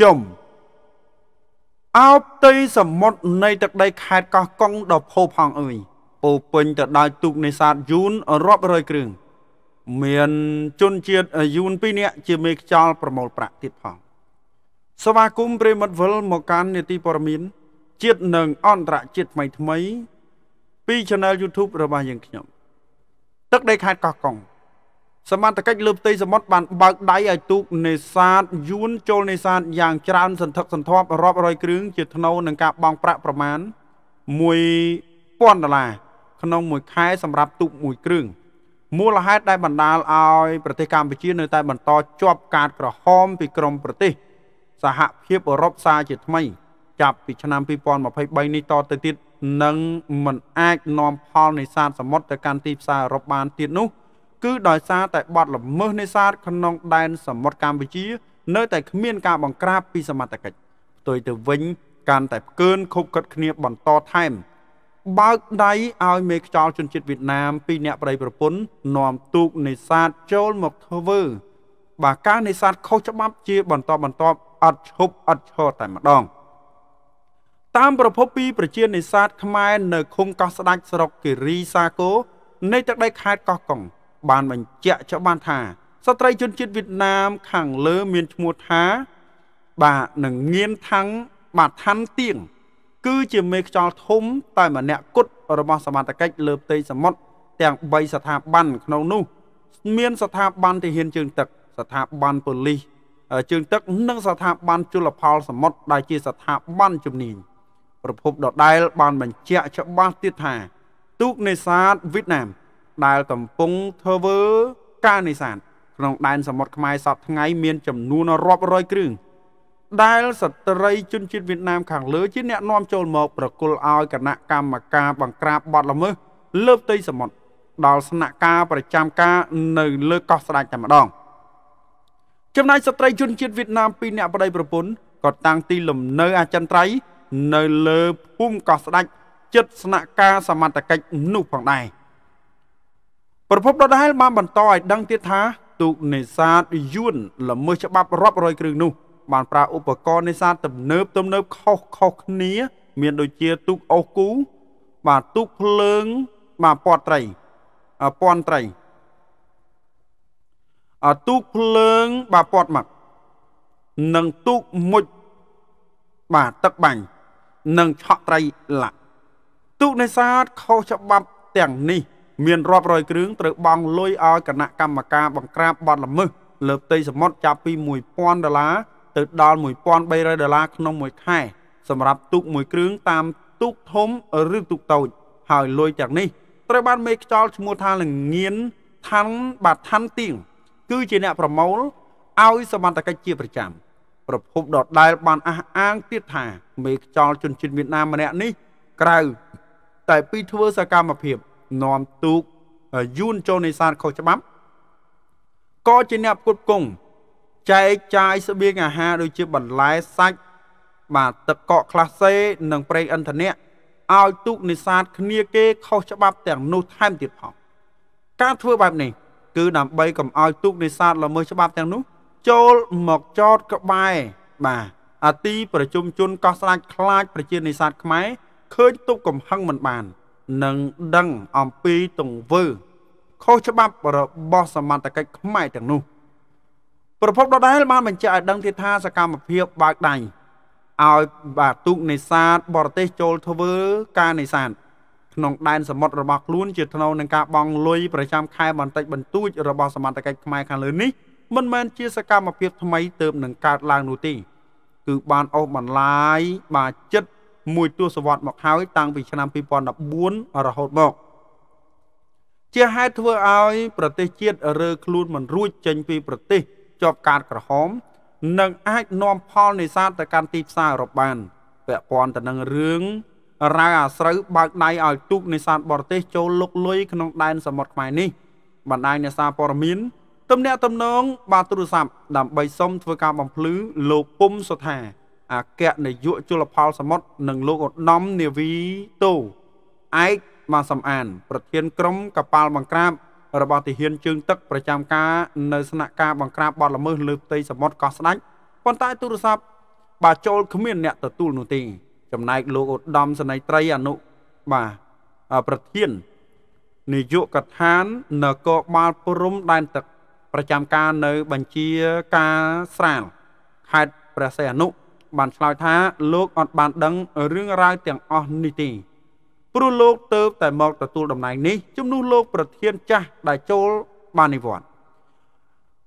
ជុំអោបទិសមុទ្រនៃ ទឹកដីខេត្តកោះកុងដ៏ផូរផង់អើយពោពេញទៅដោយទូកនេសាទយូនរាប់រយគ្រឿងមាន ជនជាតិយូន2នាក់ជាមេខ្យល់ប្រមូលប្រាក់ទៀតផងសវាគមព្រមិត្តវិល មកកាន់នេតិព័រមានជាតិនិងអន្តរជាតិថ្មីថ្មី ពី Channel YouTube របស់យើងខ្ញុំ ទឹកដីខេត្តកោះកុងសមត្ថកិច្ចលើផ្ទៃសមុទ្របានបើកដៃឲ្យទូកនេសាទយួនចូលនេសាទយ៉ាងច្រើនសន្ធឹកសន្ធាប់រាប់រយគ្រឿងជាថ្នូរនឹងការបង់ប្រាក់ប្រមាណ1000ដុល្លារក្នុងមួយខែសម្រាប់ទូកមួយគ្រឿងមូលហេតុដែលបណ្ដាលឲ្យប្រទេសកម្ពុជានៅតែបន្តជាប់កាតក្រហមពីក្រមប្រទេស សហភាពអឺរ៉ុបសារជាថ្មី ចាប់ពីឆ្នាំ2023នេះតទៅទៀតនឹងមិនអាចនាំផលនេសាទសមុទ្រទៅកាន់ទីផ្សារអឺរ៉ុបបានទៀតនោះ។គឺដោយសារតែបាត់ល្មើសនេសាទក្នុងដែនសមុទ្រកម្ពុជានៅតែគ្មានការបង្ក្រាបពីសមត្ថកិច្ចផ្ទុយទៅវិញកាន់តែផ្កើនខົບខិតគ្នាបន្តថែមបើកដៃឲ្យមេខ្យល់ជនជាតិវៀតណាមពីរអ្នកប្តីប្រពន្ធនាំទូកនេសាទចូលមកធ្វើបើការនេសាទខុសច្បាប់ជាបន្តបន្ទាប់អត់ឈប់អត់ឈរតែម្ដង តាមប្រភពពីប្រជានេសាទខ្មែរនៅឃុំកោះស្ដាច់ស្រុកគិរីសាគរនៃទឹកដីខេត្តកោះកុងបានបញ្ជាក់ច្បាស់ថាស្ត្រីជនជាតិវៀតណាមខាងលើមានឈ្មោះថា បាទនឹងងៀនថាំងបាទថាំងទៀងគឺជាមេខ្យល់ធំតែម្នាក់គត់របស់សមត្ថកិច្ចលើផ្ទៃសមុទ្រទាំង3ស្ថាប័នក្នុងនោះមានស្ថាប័នទាហានជើងទឹកស្ថាប័នប៉ូលីសជើងទឹកនិងស្ថាប័នជលផលសមុទ្រដែលជាស្ថាប័នជំនាញប្រភពដដែលបានបញ្ជាក់ច្បាស់ទៀតថាទូកនេសាទវៀតណាមដែលកំពុងធ្វើ ការនេសាទក្នុងដែនសមុទ្រខ្មែរសពថ្ងៃ មានចំនួនរាប់រយគ្រឿងដែលស្ត្រីជនជាតិវៀតណាមខាងលើជាអ្នកនាំចូលមក ប្រគល់ឲ្យគណៈកម្មការបង្ក្រាបបទល្មើសលើផ្ទៃសមុទ្រដល់ស្នាក់ការប្រចាំការ នៅ លើកោះស្ដេចតែម្ដងចំណែកស្ត្រីជនជាតិវៀតណាមពីរអ្នកប្តី ប្រពន្ធក៏តាំងទី លំនៅអចិន្ត្រៃយ៍នៅលើភូមិកោះស្ដេចចិត្តស្នាក់ការសមត្ថកិច្ចនោះផងដែរ។ប្រពន្ធដដែលបានបន្តឲ្យដឹងទៀតថា ទូកនេសាទយួនល្មើសច្បាប់រាប់រយគ្រឿងនោះបានប្រើឧបករណ៍នេសាទទំនើបទំនើបខុសខុសគ្នា មានដូចជាទូកអូសគូ បាទទូកភ្លើង បាទពណ៌ត្រីពណ៌ត្រីអទូកភ្លើងបាទពណ៌មកនិងទូកមុជបាទទឹកបាញ់និងឆក់ត្រីឡាក់ទូកនេសាទខុសច្បាប់ទាំងនេះមានរាប់រយគ្រឿងត្រូវបង់លុយឲ្យគណៈកម្មការបង្ក្រាបបទល្មើសលើផ្ទៃសមុទ្រចាប់ពី1000ដុល្លារទៅដល់1300ដុល្លារក្នុងមួយខែសម្រាប់ទូកមួយគ្រឿងតាមទូកធំឬទូកតូចហើយលុយទាំងនេះត្រូវបានមេខ្ចលឈ្មោះថាលងៀនឋានបាទឋានទៀងគឺជាអ្នកប្រមូលឲ្យសមត្ថកិច្ចជាប្រចាំប្រភពដដែលបានអះអាងទៀតថា មេខ្ចលជនជាតិវៀតណាមម្នាក់នេះក្រៅតែពីធ្វើសកម្មភាពនាំទូកយួនចូលនេសាទខុសច្បាប់ក៏ជាអ្នកផ្គត់ផ្គង់ចែកចាយស្បៀងអាហារដូចជាបន្លែសាច់បាទទឹកកកក្លាសេនិងប្រេងឥន្ធនៈឲ្យទូកនេសាទគ្នាគេខុសច្បាប់ទាំងនោះថែមទៀតផងការធ្វើបែបនេះគឺដើម្បីកុំឲ្យទូកនេសាទល្មើសច្បាប់ទាំងនោះចូលមកចតក្បែរបាទអាទី ប្រជុំជនកោះស្ដាច់ខ្លាចប្រជានេសាទខ្មែរឃើញទុកកំហឹងមិនបាននឹងដឹងអំពីទង្វើខុសច្បាប់របស់សមត្ថកិច្ចខ្មែរទាំងនោះប្រភពដដែលបាន បញ្ជាក់ឲ្យដឹងទៀតថាសកម្មភាពបើកដៃឲ្យបាទទូកនេសាទបរទេសចូលធ្វើ ការនេសាទក្នុងដែនសមុទ្ររបស់ខ្លួនជាថ្នូវនឹងការបង់លុយប្រចាំខែបន្តិចបន្តួចរបស់សមត្ថកិច្ចខ្មែរខាងលើនេះមិនមែនជាសកម្មភាពថ្មីទើបនឹងកើតឡើងនោះទេគឺបានអូសបន្លាយបាទចិត្តមួយទសវត្សរ៍មកហើយ តាំងពីឆ្នាំ2014រហូតមកជាហេតុធ្វើឲ្យប្រទេសជាតិរើខ្លួនមិនរួចចេញពីប្រទេសជាប់កាតក្រហម និងអាចនាំផលនេសាទទៅកាន់ទីផ្សារអឺរ៉ុបបានពាក់ព័ន្ធទៅនឹងរឿងរ៉ាវអាស្រូវបើកដៃឲ្យទូកនេសាទបរទេសចូលលុកលុយក្នុងដែនសមុទ្រខ្មែរនេះបណ្ដាញអ្នកសារព័ត៌មានទំនាក់ទំនងបាទទូរស័ព្ទដើម្បីសុំធ្វើការបំភ្លឺលោកពុំសុថាអគ្គនាយកជលផលសមុទ្រនិងលោកឧត្តមនាវីតូឯកបានសំអានប្រធានក្រុមកប៉ាល់បង្ក្រាបរបស់ទាហានជើងទឹកប្រចាំការនៅស្នាក់ការបង្ក្រាបបទល្មើសលើផ្ទៃសមុទ្រកោះស្ដាច់ប៉ុន្តែទូរស័ព្ទបាទចូលគ្មានអ្នកទទួលនោះទេចំណែកលោកឧត្តមសេនីយត្រីអនុបាទប្រធាននាយកដ្ឋាននគរបាលព្រំដែនទឹក ប្រចាំការនៅបញ្ជាការស្រាលខេត្តព្រះសីហនុបានឆ្លើយថាលោកអត់បានដឹងរឿងរ៉ាវទាំងអស់នេះទេព្រោះលោកទៅ តែមកទទួលតំណែងនេះជំនួសលោក ប្រធានចាស់ដែលចូលបាននិវត្តន៍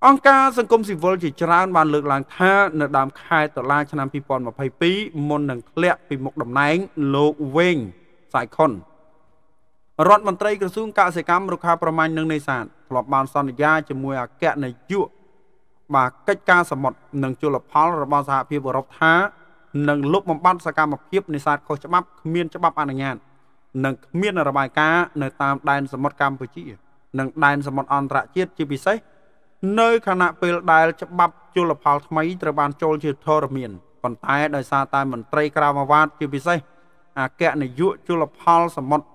អង្គការសង្គមស៊ីវិលជាច្រើនបានលើកឡើងថា នៅដើមខែតុលាឆ្នាំ2022មុននឹងធ្លាក់ពីមុខតំណែងលោកវេងសៃខុនរដ្ឋមន្ត្រីក្រសួងកសិកម្មរុក្ខាប្រមាញ់និងនេសាទធ្លាប់បានសន្យាជាមួយអគ្គនាយកបាទកិច្ចការសមុទ្រនិងជលផល របស់សហភាពអឺរ៉ុបថានឹងលុបបំបាត់សកម្មភាពនេសាទខុសច្បាប់គ្មានច្បាប់អនុញ្ញាតនិងគ្មាន របាយការណ៍នៅតាមដែនសមុទ្រកម្ពុជានិងដែនសមុទ្រអន្តរជាតិជាពិសេសនៅខណៈពេលដែល ច្បាប់ជលផលថ្មីត្រូវបានចូលជាធរមានប៉ុន្តែដោយសារតែមន្ត្រីក្រមអាវ៉ាតជាពិសេសអគ្គនាយកជលផលសមុទ្រ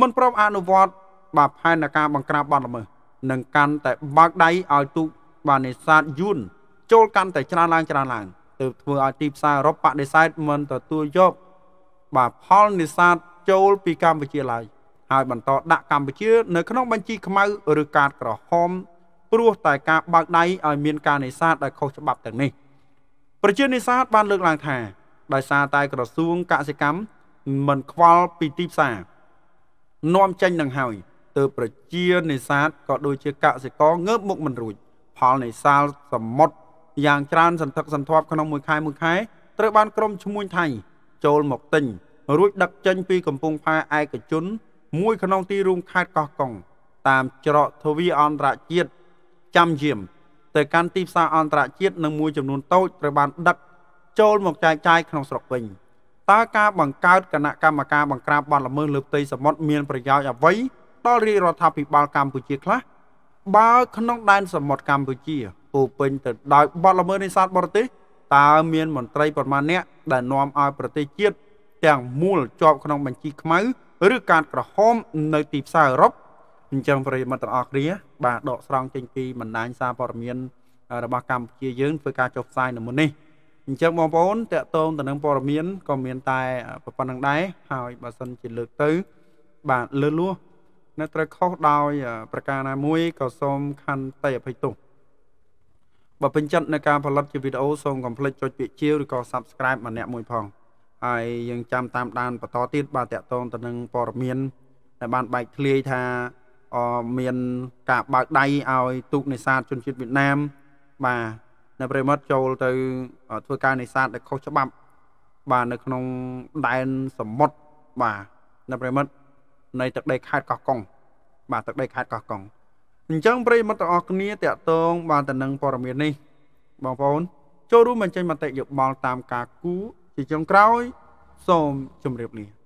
មិនព្រមអនុវត្តបាទផែនការបង្ក្រាបបទល្មើសនឹងកាន់តែបើកដៃឲ្យទូកបាទនេសាទយួនចូលកាន់តែច្រើនឡើងច្រើនឡើងទើបធ្វើឲ្យទីផ្សារអឺរ៉ុបបដិសេធមិនទទួលយកបាទផលនេសាទចូលពីកម្ពុជាឡើយហើយបន្តដាក់កម្ពុជានៅក្នុងបញ្ជីខ្មៅឬកាតក្រហមព្រោះតែការបើកដៃឲ្យមានការនេសាទដែលខុសច្បាប់ទាំងនេះ ប្រជានេសាទបានលើកឡើងថាដោយសារតែក្រសួងកសិកម្មមិនខ្វល់ពីទីផ្សារនាំចេញនឹងហើយទើបប្រជានេសាទក៏ដូចជាកសិករងើបមុខមិនរួច។ផលនៃសាលសមុទ្រយ៉ាងច្រើនសន្ធឹកសន្ធាប់ក្នុងមួយខែមួយខែត្រូវបានក្រុមឈ្មួញថៃ ចូលមកទិញ រួចដឹកចេញពីកំពង់ផែឯកជន មួយក្នុងទីរួមខេត្តកោះកុងតាមច្រកទ្វារអន្តរជាតិចាំយាមទៅកាន់ទីផ្សារអន្តរជាតិនិងមួយចំនួនតូចត្រូវបានដឹក ចូលមកចែកចាយក្នុងស្រុកវិញតើការបង្កើតគណៈកម្មការបង្ក្រាបបទល្មើសលើផ្ទៃសមុទ្រមានប្រយោជន៍អ្វីដល់រាជរដ្ឋាភិបាលកម្ពុជាខ្លះបើក្នុងដែនសមុទ្រកម្ពុជាពោពេញទៅដោយបទល្មើសនេសាទបរទេសតើមានមន្ត្រីប្រមាណអ្នកដែលនាំឲ្យ ប្រទេសជាតិទាំងមូលជាប់ក្នុង បញ្ជីខ្មៅ ឬការក្រហមនៅទីផ្សារអឺរ៉ុបអញ្ចឹងប្រិយមិត្តទាំងអស់គ្នាបាទដកស្រង់ចេញពីបណ្ដាញសារព័ត៌មានរបស់កម្ពុជាយើងធ្វើការចុះផ្សាយនៅមុននេះអញ្ចឹងបងប្អូនតកតងទៅនឹងព័ត៌មានក៏មានតែប៉ុណ្្នឹងដែរហើយបើសិនជាលើកទៅបាទលើលួសនៅត្រូវខុសដោយប្រការណាមួយក៏សូមខន្តីអភ័យទោសបើពេញចិត្តនៅការផលិតជាវីដេអូសូមកុំភ្លេចចុចពាក្យជាវឬក៏ Subscribe ម្នាក់មួយផងហើយយើងចាំតាមដានបន្តទៀតបាទតកតងទៅនឹងព័ត៌មានដែលបានបែកធ្លាយថាមានការបើកដៃឲ្យទូកនេសាទជនជាតិវៀតណាមបាទនៅប្រិមត្តចូលទៅ ធ្វើការនេសាទដែលខុសច្បាប់ បាទនៅក្នុងដែនសមុទ្របាទនៅប្រិមត្តនៃទឹកដីខេត្តកោះកុងបាទទឹកដីខេត្តកោះកុងអញ្ចឹងប្រិយមិត្តទាំងអស់គ្នាតកតងបានទៅនឹងព័ត៌មាននេះបងប្អូន ចូលរួមបញ្ចេញមតិយោបល់តាមការគូ ជាចុងក្រោយសូមជម្រាបលា